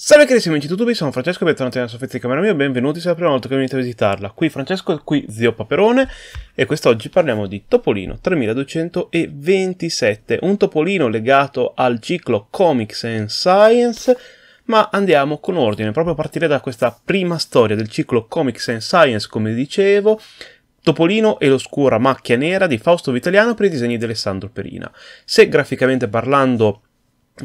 Salve carissimi amici di YouTube, sono Francesco e bentornati nella Soffezza di Camera Mia, benvenuti se è la prima volta che venite a visitarla. Qui Francesco e qui Zio Paperone e quest'oggi parliamo di Topolino 3227, un topolino legato al ciclo Comics and Science, ma andiamo con ordine, proprio a partire da questa prima storia del ciclo Comics and Science, come dicevo, Topolino e l'oscura macchia nera di Fausto Vitaliano per i disegni di Alessandro Perina. Se graficamente parlando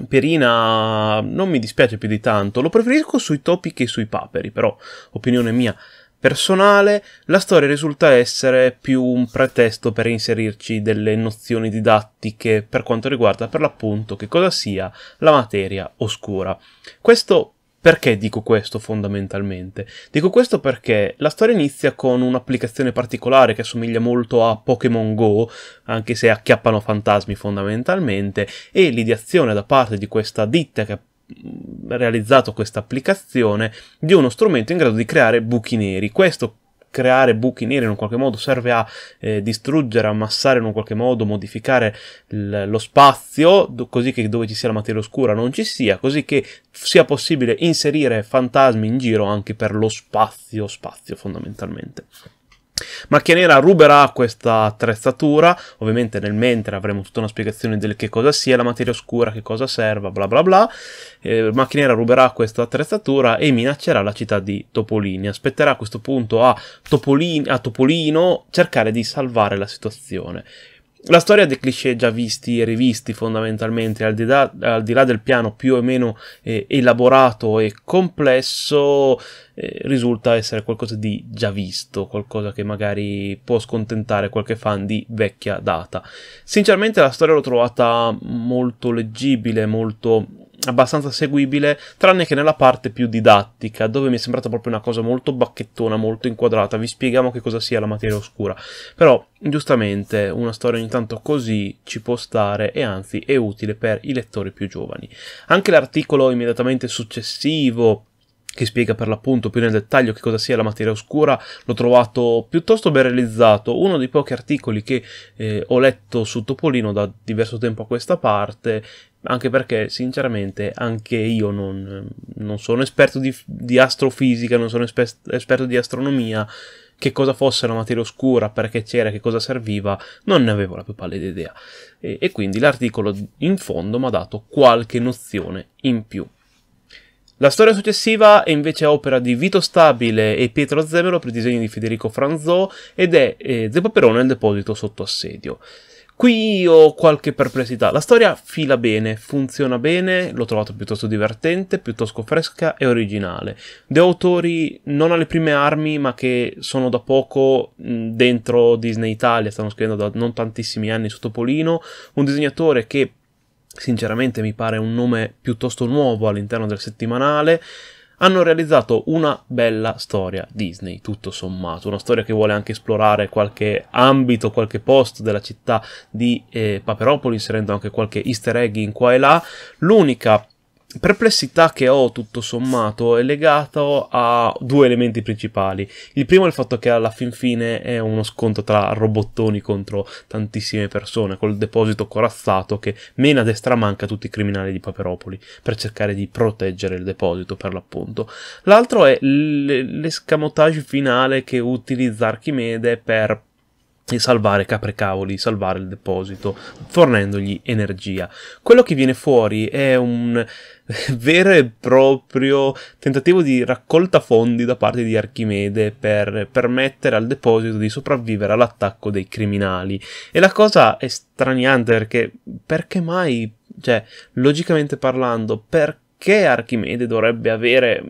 Perina non mi dispiace più di tanto, lo preferisco sui topi che sui paperi, però, opinione mia personale, la storia risulta essere più un pretesto per inserirci delle nozioni didattiche per quanto riguarda per l'appunto che cosa sia la materia oscura. Questo perché dico questo fondamentalmente? Dico questo perché la storia inizia con un'applicazione particolare che assomiglia molto a Pokémon Go, anche se acchiappano fantasmi fondamentalmente, e l'ideazione da parte di questa ditta che ha mm, realizzato questa applicazione di uno strumento in grado di creare buchi neri. Questo creare buchi neri in un qualche modo, serve a eh, distruggere, ammassare in un qualche modo, modificare l- lo spazio, do- così che dove ci sia la materia oscura non ci sia, così che sia possibile inserire fantasmi in giro anche per lo spazio, spazio fondamentalmente. Macchia Nera ruberà questa attrezzatura, ovviamente nel mentre avremo tutta una spiegazione del che cosa sia la materia oscura, che cosa serva, bla bla bla. Eh, Macchia Nera ruberà questa attrezzatura e minaccerà la città di Topolini. Aspetterà a questo punto a, Topolini, a Topolino cercare di salvare la situazione. La storia ha dei cliché già visti e rivisti fondamentalmente, al di là, al di là del piano più o meno eh, elaborato e complesso, eh, risulta essere qualcosa di già visto, qualcosa che magari può scontentare qualche fan di vecchia data. Sinceramente la storia l'ho trovata molto leggibile, molto abbastanza seguibile, tranne che nella parte più didattica, dove mi è sembrata proprio una cosa molto bacchettona, molto inquadrata. Vi spieghiamo che cosa sia la materia oscura. Però, giustamente, una storia ogni tanto così ci può stare e anzi è utile per i lettori più giovani. Anche l'articolo immediatamente successivo che spiega per l'appunto più nel dettaglio che cosa sia la materia oscura, l'ho trovato piuttosto ben realizzato, uno dei pochi articoli che eh, ho letto su Topolino da diverso tempo a questa parte, anche perché sinceramente anche io non, non sono esperto di, di, astrofisica, non sono esper- esperto di astronomia, che cosa fosse la materia oscura, perché c'era, che cosa serviva, non ne avevo la più pallida idea. e, e quindi l'articolo in fondo mi ha dato qualche nozione in più. La storia successiva è invece opera di Vito Stabile e Pietro Zemero per disegni di Federico Franzò ed è eh, Ze Paperone deposito sotto assedio. Qui ho qualche perplessità. La storia fila bene, funziona bene, l'ho trovato piuttosto divertente, piuttosto fresca e originale. Due autori non alle prime armi, ma che sono da poco dentro Disney Italia, stanno scrivendo da non tantissimi anni sotto Polino. Un disegnatore che sinceramente mi pare un nome piuttosto nuovo all'interno del settimanale, hanno realizzato una bella storia Disney, tutto sommato, una storia che vuole anche esplorare qualche ambito, qualche posto della città di eh, Paperopoli, inserendo anche qualche easter egg in qua e là. L'unica perplessità che ho tutto sommato è legato a due elementi principali. Il primo è il fatto che alla fin fine è uno scontro tra robottoni contro tantissime persone, col deposito corazzato che mena a destra manca tutti i criminali di Paperopoli per cercare di proteggere il deposito per l'appunto. L'altro è l'escamotage finale che utilizza Archimede per salvare caprecavoli, salvare il deposito, fornendogli energia. Quello che viene fuori è un vero e proprio tentativo di raccolta fondi da parte di Archimede per permettere al deposito di sopravvivere all'attacco dei criminali. E la cosa è straniante perché perché mai, cioè, logicamente parlando, perché Archimede dovrebbe avere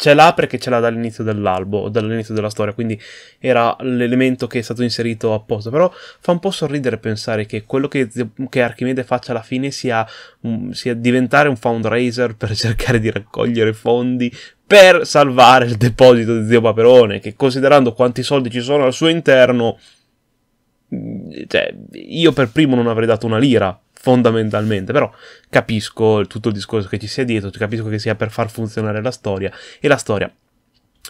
ce l'ha perché ce l'ha dall'inizio dell'albo, dall'inizio della storia, quindi era l'elemento che è stato inserito apposta. Però fa un po' sorridere pensare che quello che, che Archimede faccia alla fine sia, sia diventare un fundraiser per cercare di raccogliere fondi per salvare il deposito di Zio Paperone, che considerando quanti soldi ci sono al suo interno, mm, cioè, io per primo non avrei dato una lira fondamentalmente, però capisco tutto il discorso che ci sia dietro, capisco che sia per far funzionare la storia e la storia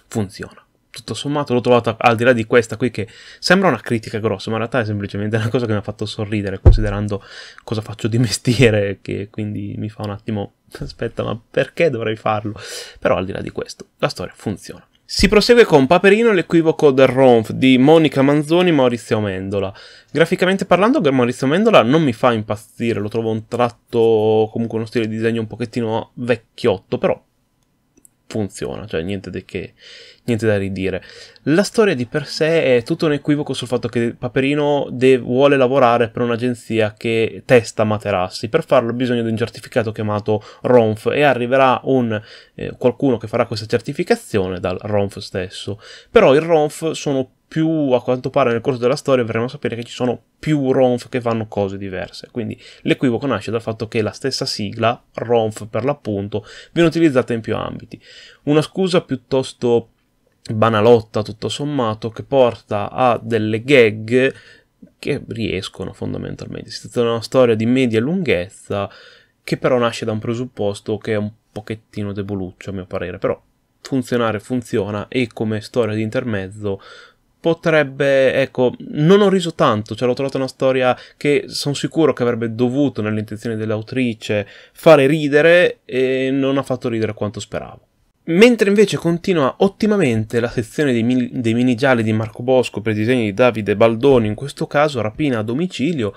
funziona. Tutto sommato l'ho trovata al di là di questa qui che sembra una critica grossa, ma in realtà è semplicemente una cosa che mi ha fatto sorridere considerando cosa faccio di mestiere, che quindi mi fa un attimo aspetta, ma perché dovrei farlo? Però al di là di questo, la storia funziona. Si prosegue con Paperino l'equivoco del Ronf di Monica Manzoni e Maurizio Mendola. Graficamente parlando, Maurizio Mendola non mi fa impazzire, lo trovo un tratto, comunque uno stile di disegno un pochettino vecchiotto, però funziona, cioè niente, che, niente, da ridire. La storia di per sé è tutto un equivoco sul fatto che Paperino de- vuole lavorare per un'agenzia che testa materassi. Per farlo bisogna di un certificato chiamato RONF e arriverà un, eh, qualcuno che farà questa certificazione dal RONF stesso. Però il RONF sono più a quanto pare nel corso della storia verremo a sapere che ci sono più ROMF che fanno cose diverse. Quindi l'equivoco nasce dal fatto che la stessa sigla, ROMF per l'appunto, viene utilizzata in più ambiti. Una scusa piuttosto banalotta tutto sommato che porta a delle gag che riescono fondamentalmente. Si tratta di una storia di media lunghezza che però nasce da un presupposto che è un pochettino deboluccio a mio parere, però funzionare funziona e come storia di intermezzo potrebbe, ecco, non ho riso tanto, cioè l'ho trovata una storia che sono sicuro che avrebbe dovuto, nell'intenzione dell'autrice, fare ridere e non ha fatto ridere quanto speravo. Mentre invece continua ottimamente la sezione dei, mini, dei mini gialli di Marco Bosco per i disegni di Davide Baldoni, in questo caso rapina a domicilio,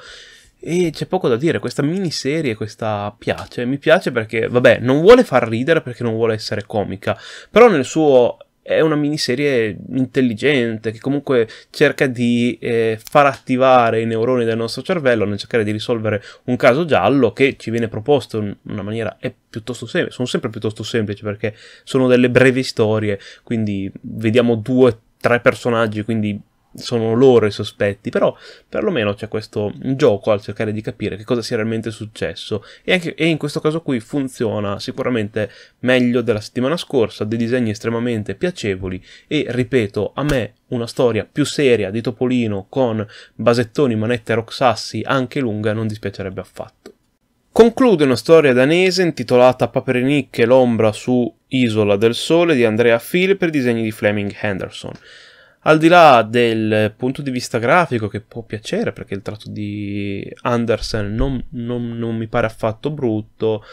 e c'è poco da dire, questa miniserie, questa piace, mi piace perché, vabbè, non vuole far ridere perché non vuole essere comica, però nel suo è una miniserie intelligente che comunque cerca di eh, far attivare i neuroni del nostro cervello nel cercare di risolvere un caso giallo che ci viene proposto in una maniera è piuttosto semplice, sono sempre piuttosto semplici perché sono delle brevi storie, quindi vediamo due, tre personaggi, quindi sono loro i sospetti, però perlomeno c'è questo gioco al cercare di capire che cosa sia realmente successo e, anche, e in questo caso qui funziona sicuramente meglio della settimana scorsa, dei disegni estremamente piacevoli e ripeto, a me una storia più seria di Topolino con basettoni, manette, roxassi anche lunga non dispiacerebbe affatto. Conclude una storia danese intitolata Paperinic e l'ombra su Isola del Sole di Andrea Phil per disegni di Fleming Henderson. Al di là del punto di vista grafico, che può piacere perché il tratto di Andersen non, non, non mi pare affatto brutto,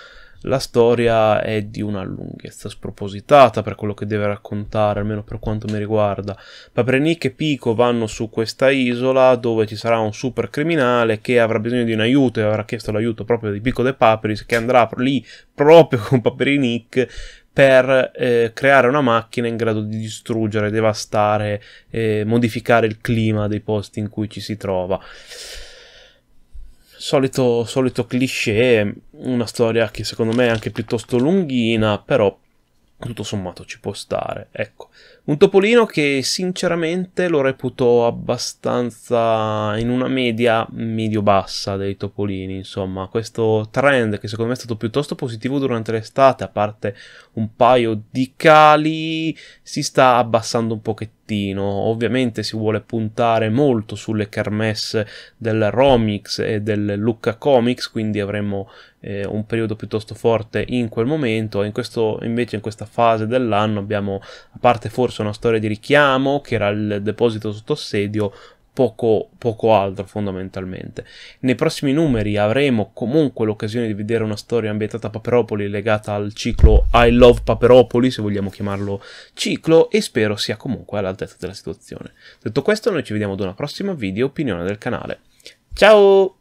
la storia è di una lunghezza spropositata per quello che deve raccontare, almeno per quanto mi riguarda. Paprenik e Pico vanno su questa isola dove ci sarà un super criminale che avrà bisogno di un aiuto e avrà chiesto l'aiuto proprio di Pico de Papris che andrà lì proprio con Paprenik per eh, creare una macchina in grado di distruggere, devastare, eh, modificare il clima dei posti in cui ci si trova. Solito, solito cliché, una storia che secondo me è anche piuttosto lunghina, però tutto sommato ci può stare. Ecco, un topolino che sinceramente lo reputo abbastanza in una media medio-bassa dei topolini, insomma, questo trend che secondo me è stato piuttosto positivo durante l'estate, a parte un paio di cali, si sta abbassando un pochettino. Ovviamente si vuole puntare molto sulle kermesse del Romix e del Lucca Comics, quindi avremo eh, un periodo piuttosto forte in quel momento, in questo, invece in questa fase dell'anno abbiamo, a parte forse successo una storia di richiamo, che era il deposito sotto assedio, Poco, poco, altro fondamentalmente. Nei prossimi numeri avremo comunque l'occasione di vedere una storia ambientata a Paperopoli legata al ciclo I Love Paperopoli, se vogliamo chiamarlo ciclo, e spero sia comunque all'altezza della situazione. Detto questo, noi ci vediamo ad una prossima video opinione del canale. Ciao!